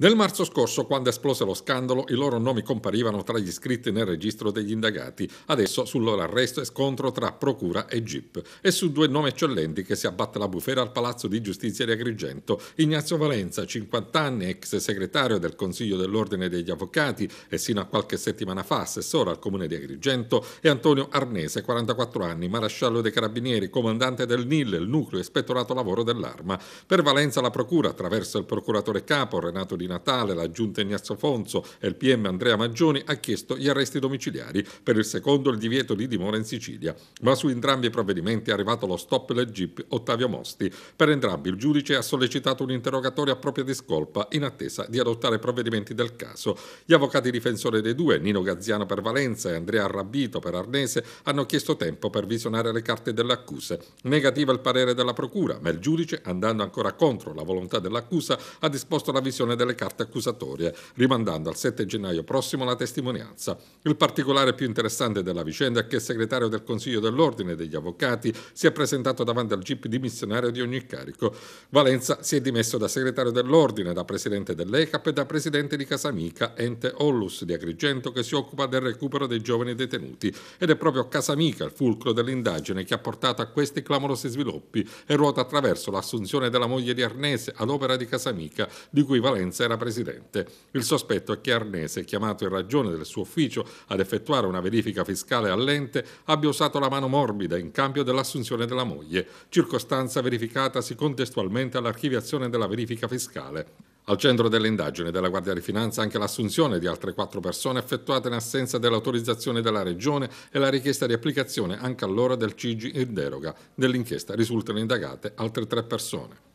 Nel marzo scorso, quando esplose lo scandalo, i loro nomi comparivano tra gli iscritti nel registro degli indagati, adesso sul loro arresto e scontro tra Procura e GIP, e su due nomi eccellenti che si abbatte la bufera al Palazzo di Giustizia di Agrigento, Ignazio Valenza, 50 anni, ex segretario del Consiglio dell'Ordine degli Avvocati e sino a qualche settimana fa assessore al Comune di Agrigento, e Antonio Arnese, 44 anni, marasciallo dei Carabinieri, comandante del NIL, il nucleo ispettorato lavoro dell'Arma. Per Valenza la Procura, attraverso il procuratore capo Renato Di Natale, la giunta Ignazio Fonso e il PM Andrea Maggioni ha chiesto gli arresti domiciliari per il secondo il divieto di dimora in Sicilia, ma su entrambi i provvedimenti è arrivato lo stop del GIP Ottavio Mosti. Per entrambi il giudice ha sollecitato un interrogatorio a propria discolpa in attesa di adottare provvedimenti del caso. Gli avvocati difensori dei due, Nino Gazziano per Valenza e Andrea Arrabito per Arnese, hanno chiesto tempo per visionare le carte delle accuse. Negativa il parere della procura, ma il giudice, andando ancora contro la volontà dell'accusa, ha disposto la visione delle carte accusatorie, rimandando al 7 gennaio prossimo la testimonianza. Il particolare più interessante della vicenda è che il segretario del Consiglio dell'Ordine degli Avvocati si è presentato davanti al GIP dimissionario di ogni carico. Valenza si è dimesso da segretario dell'Ordine, da presidente dell'ECAP e da presidente di Casamica, ente Ollus di Agrigento che si occupa del recupero dei giovani detenuti. Ed è proprio Casamica il fulcro dell'indagine che ha portato a questi clamorosi sviluppi e ruota attraverso l'assunzione della moglie di Arnese ad opera di Casamica, di cui Valenza era era presidente. Il sospetto è che Arnese, chiamato in ragione del suo ufficio ad effettuare una verifica fiscale all'ente, abbia usato la mano morbida in cambio dell'assunzione della moglie, circostanza verificatasi contestualmente all'archiviazione della verifica fiscale. Al centro delle indagini della Guardia di Finanza anche l'assunzione di altre quattro persone effettuate in assenza dell'autorizzazione della Regione e la richiesta di applicazione anche allora del CIG in deroga. Nell'inchiesta risultano indagate altre tre persone.